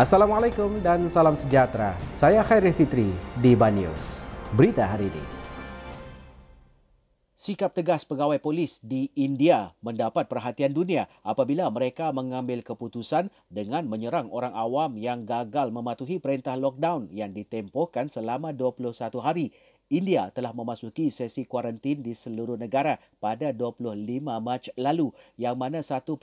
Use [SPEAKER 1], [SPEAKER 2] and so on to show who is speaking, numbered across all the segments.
[SPEAKER 1] Assalamualaikum dan salam sejahtera. Saya Khairi Fitri di Banyus. Berita hari ini. Sikap tegas pegawai polis di India mendapat perhatian dunia apabila mereka mengambil keputusan dengan menyerang orang awam yang gagal mematuhi perintah lockdown yang ditempohkan selama 21 hari. India telah memasuki sesi kuarantin di seluruh negara pada 25 Mac lalu yang mana 1.3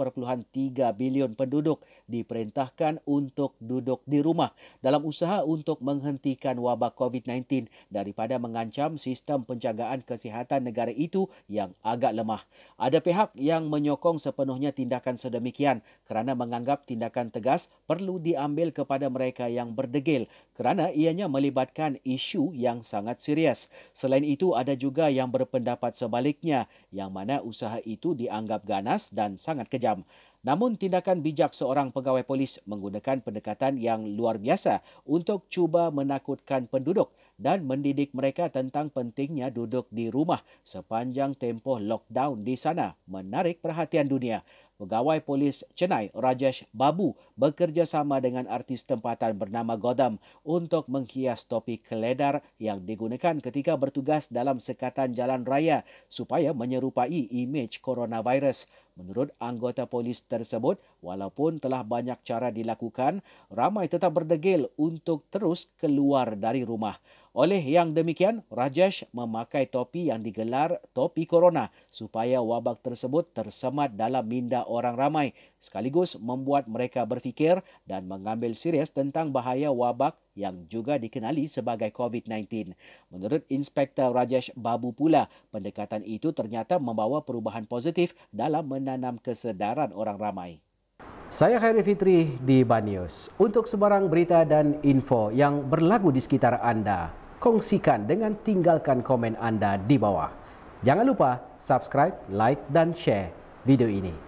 [SPEAKER 1] bilion penduduk diperintahkan untuk duduk di rumah dalam usaha untuk menghentikan wabak COVID-19 daripada mengancam sistem penjagaan kesihatan negara itu yang agak lemah. Ada pihak yang menyokong sepenuhnya tindakan sedemikian kerana menganggap tindakan tegas perlu diambil kepada mereka yang berdegil kerana ianya melibatkan isu yang sangat serius protes. Selain itu, ada juga yang berpendapat sebaliknya yang mana usaha itu dianggap ganas dan sangat kejam. Namun, tindakan bijak seorang pegawai polis menggunakan pendekatan yang luar biasa untuk cuba menakutkan penduduk dan mendidik mereka tentang pentingnya duduk di rumah sepanjang tempoh lockdown di sana menarik perhatian dunia pegawai polis Chennai Rajesh Babu bekerjasama dengan artis tempatan bernama Godam untuk menghias topi keledar yang digunakan ketika bertugas dalam sekatan jalan raya supaya menyerupai imej coronavirus. Menurut anggota polis tersebut, walaupun telah banyak cara dilakukan, ramai tetap berdegil untuk terus keluar dari rumah. Oleh yang demikian, Rajesh memakai topi yang digelar topi corona supaya wabak tersebut tersemat dalam minda orang ramai sekaligus membuat mereka berfikir dan mengambil serius tentang bahaya wabak yang juga dikenali sebagai COVID-19. Menurut Inspektor Rajesh Babu pula, pendekatan itu ternyata membawa perubahan positif dalam men- menanam kesedaran orang ramai. Saya Khairi Fitri di Banyus. Untuk sebarang berita dan info yang berlaku di sekitar anda, kongsikan dengan tinggalkan komen anda di bawah. Jangan lupa subscribe, like dan share video ini.